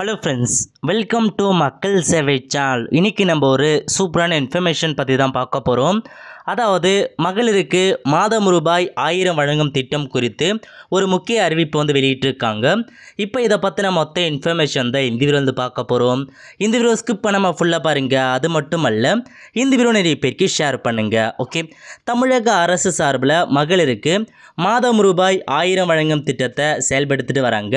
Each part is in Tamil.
ஹலோ ஃப்ரெண்ட்ஸ் வெல்கம் டு மக்கள் சேவை சேனல் இன்றைக்கி நம்ம ஒரு சூப்பரான இன்ஃபர்மேஷன் பற்றி தான் பார்க்க போகிறோம் அதாவது மகளிருக்கு மாதம் ரூபாய் ஆயிரம் வழங்கும் திட்டம் குறித்து ஒரு முக்கிய அறிவிப்பு வந்து வெளியிட்டிருக்காங்க இப்போ இதை பற்றின மொத்த இன்ஃபர்மேஷன் தான் இந்த வீடியோ வந்து பார்க்க போகிறோம் இந்த வீடியோ ஸ்கிப் பண்ணாமல் ஃபுல்லாக பாருங்கள் அது மட்டும் அல்ல இந்த வீடியோ நிறைய பேருக்கு ஷேர் பண்ணுங்கள் ஓகே தமிழக அரசு சார்பில் மகளிருக்கு மாதம் ரூபாய் ஆயிரம் வழங்கும் திட்டத்தை செயல்படுத்திட்டு வராங்க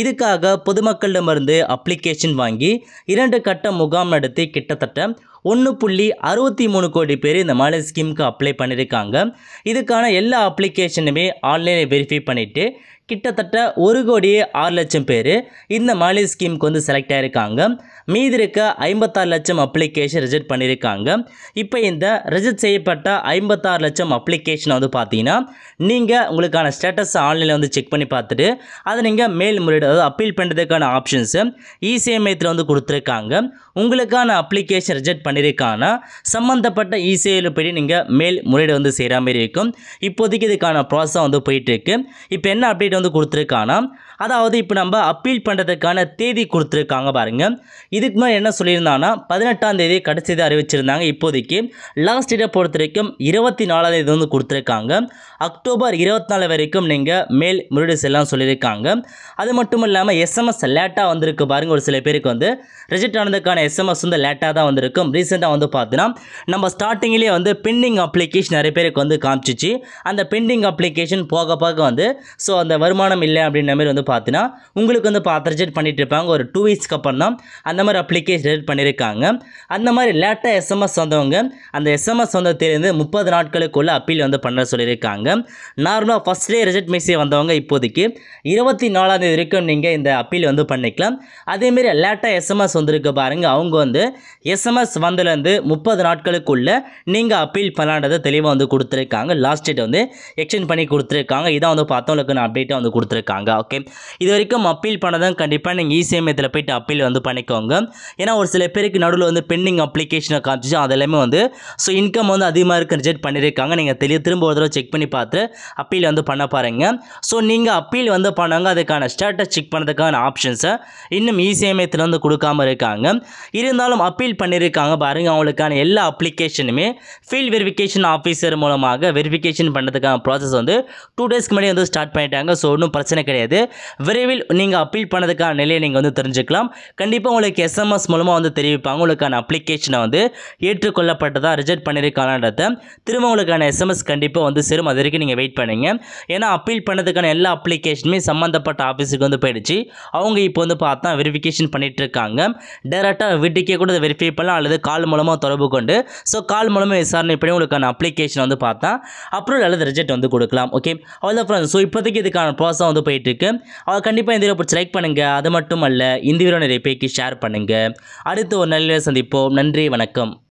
இதுக்காக பொதுமக்களிடமிருந்து அப்ளிகேஷன் வாங்கி இரண்டு கட்ட முகாம் நடத்தி கிட்டத்தட்ட ஒன்று புள்ளி அறுபத்தி மூணு கோடி பேர் இந்த மாதிரி ஸ்கீமுக்கு அப்ளை பண்ணியிருக்காங்க இதுக்கான எல்லா அப்ளிகேஷனுமே ஆன்லைனில் வெரிஃபை பண்ணிவிட்டு கிட்டத்தட்ட ஒரு கோடி ஆறு லட்சம் பேர் இந்த மாலி ஸ்கீமுக்கு வந்து செலக்ட் ஆகிருக்காங்க மீதி இருக்க ஐம்பத்தாறு லட்சம் அப்ளிகேஷன் ரிஜெக்ட் பண்ணியிருக்காங்க இப்போ இந்த ரிஜெக்ட் செய்யப்பட்ட ஐம்பத்தாறு லட்சம் அப்ளிகேஷனை வந்து பார்த்தீங்கன்னா நீங்கள் உங்களுக்கான ஸ்டேட்டஸை ஆன்லைனில் வந்து செக் பண்ணி பார்த்துட்டு அதை நீங்கள் மேல் மேல்முறையீடு அதாவது அப்பீல் பண்ணுறதுக்கான ஆப்ஷன்ஸு இசிஐ மையத்தில் வந்து கொடுத்துருக்காங்க உங்களுக்கான அப்ளிகேஷன் ரிஜெக்ட் பண்ணியிருக்காங்கன்னா சம்மந்தப்பட்ட இசிஐயில் e போய் நீங்கள் மேல் முறையீடு வந்து செய்கிற மாதிரி இருக்கும் இப்போதைக்கு இதுக்கான ப்ராசஸாக வந்து போயிட்டுருக்கு இப்போ என்ன அப்டேட் டேட் வந்து கொடுத்துருக்காங்க அதாவது இப்போ நம்ம அப்பீல் பண்ணுறதுக்கான தேதி கொடுத்துருக்காங்க பாருங்கள் இதுக்கு மேலே என்ன சொல்லியிருந்தாங்கன்னா பதினெட்டாம் தேதி கடைசி தான் அறிவிச்சிருந்தாங்க இப்போதைக்கு லாஸ்ட் டேட்டை பொறுத்த வரைக்கும் இருபத்தி நாலாம் தேதி வந்து கொடுத்துருக்காங்க அக்டோபர் இருபத்தி நாலு வரைக்கும் நீங்கள் மேல் முறையீடு செல்லாம் சொல்லியிருக்காங்க அது மட்டும் இல்லாமல் எஸ்எம்எஸ் லேட்டாக வந்திருக்கு பாருங்கள் ஒரு சில பேருக்கு வந்து ரிஜெக்ட் ஆனதுக்கான எஸ்எம்எஸ் வந்து லேட்டாக தான் வந்திருக்கும் ரீசெண்டாக வந்து பார்த்தீங்கன்னா நம்ம ஸ்டார்டிங்லேயே வந்து பெண்டிங் அப்ளிகேஷன் நிறைய பேருக்கு வந்து காமிச்சிச்சு அந்த பெண்டிங் அப்ளிகேஷன் போக போக வந்து ஸோ அந்த வருமானம் இல்லை அப்படின்ற மாதிரி வந்து பார்த்தீங்கன்னா உங்களுக்கு வந்து பார்த்து ரிஜெக்ட் பண்ணிட்டு இருப்பாங்க ஒரு டூ வீக்ஸ்க்கு அப்புறம் தான் அந்த மாதிரி அப்ளிகேஷன் ரிஜெக்ட் பண்ணியிருக்காங்க அந்த மாதிரி லேட்டாக எஸ்எம்எஸ் வந்தவங்க அந்த எஸ்எம்எஸ் வந்ததுலேருந்து முப்பது நாட்களுக்குள்ளே அப்பீல் வந்து பண்ண சொல்லியிருக்காங்க நார்மலாக ஃபஸ்ட் ரிஜெக்ட் மெசேஜ் வந்தவங்க இப்போதைக்கு இருபத்தி நாலாம் தேதி வரைக்கும் நீங்கள் இந்த அப்பீல் வந்து பண்ணிக்கலாம் அதேமாரி லேட்டாக எஸ்எம்எஸ் வந்திருக்கு பாருங்கள் அவங்க வந்து எஸ்எம்எஸ் வந்ததுலேருந்து முப்பது நாட்களுக்குள்ளே நீங்கள் அப்பீல் பண்ணலான்றதை தெளிவாக வந்து கொடுத்துருக்காங்க லாஸ்ட் டேட் வந்து எக்ஸ்டெண்ட் பண்ணி கொடுத்துருக்காங்க இதான் வந்து பார்த்தவங்களுக்கு நான் அப்டேட்டாக ஈஸியாக வந்து கொடுத்துருக்காங்க ஓகே இது வரைக்கும் அப்பீல் பண்ணதான் கண்டிப்பாக நீங்கள் இசிஎம்ஐத்தில் போய்ட்டு அப்பீல் வந்து பண்ணிக்கோங்க ஏன்னா ஒரு சில பேருக்கு நடுவில் வந்து பெண்டிங் அப்ளிகேஷனை அது அதெல்லாமே வந்து ஸோ இன்கம் வந்து அதிகமாக இருக்குது ரிஜெக்ட் பண்ணியிருக்காங்க நீங்கள் தெரிய திரும்ப ஒரு தடவை செக் பண்ணி பார்த்து அப்பீல் வந்து பண்ண பாருங்கள் ஸோ நீங்கள் அப்பீல் வந்து பண்ணாங்க அதுக்கான ஸ்டேட்டஸ் செக் பண்ணுறதுக்கான ஆப்ஷன்ஸை இன்னும் இசிஎம்ஐத்தில் வந்து கொடுக்காமல் இருக்காங்க இருந்தாலும் அப்பீல் பண்ணியிருக்காங்க பாருங்கள் அவங்களுக்கான எல்லா அப்ளிகேஷனுமே ஃபீல்ட் வெரிஃபிகேஷன் ஆஃபீஸர் மூலமாக வெரிஃபிகேஷன் பண்ணுறதுக்கான ப்ராசஸ் வந்து டூ டேஸ்க்கு முன்னாடி வந்து ஸ்டார்ட் பண்ணிட்டாங்க ஸோ ஒன்றும் பிரச்சனை கிடையாது விரைவில் நீங்கள் அப்பீல் பண்ணதுக்கான நிலையை நீங்கள் வந்து தெரிஞ்சுக்கலாம் கண்டிப்பாக உங்களுக்கு எஸ்எம்எஸ் மூலமாக வந்து தெரிவிப்பாங்க உங்களுக்கான அப்ளிகேஷனை வந்து ஏற்றுக்கொள்ளப்பட்டதாக ரிஜெக்ட் பண்ணியிருக்காங்கன்றத திரும்ப உங்களுக்கான எஸ்எம்எஸ் கண்டிப்பாக வந்து சேரும் அது வரைக்கும் நீங்கள் வெயிட் பண்ணுங்க ஏன்னா அப்பீல் பண்ணதுக்கான எல்லா அப்ளிகேஷனுமே சம்மந்தப்பட்ட ஆஃபீஸுக்கு வந்து போயிடுச்சு அவங்க இப்போ வந்து பார்த்தா வெரிஃபிகேஷன் பண்ணிட்டு இருக்காங்க டேரெக்டாக வீட்டுக்கே கூட அதை வெரிஃபை பண்ணலாம் அல்லது கால் மூலமாக தொடர்பு கொண்டு ஸோ கால் மூலமாக விசாரணை பண்ணி உங்களுக்கான அப்ளிகேஷன் வந்து பார்த்தா அப்ரூவல் அல்லது ரிஜெக்ட் வந்து கொடுக்கலாம் ஓகே அவ்வளோ ஃப்ரெண்ட்ஸ் ஸோ இப்போதைக்கு இதுக்கான அதுக்கான ப்ராசஸ் வந்து போயிட்டுருக்கு அவர் கண்டிப்பாக இந்த வீடியோ பிடிச்சி லைக் பண்ணுங்கள் அது மட்டும் அல்ல இந்த வீடியோ நிறைய பேக்கி ஷேர் பண்ணுங்கள் அடுத்து ஒரு நல்ல சந்திப்போம் நன்றி வணக்கம்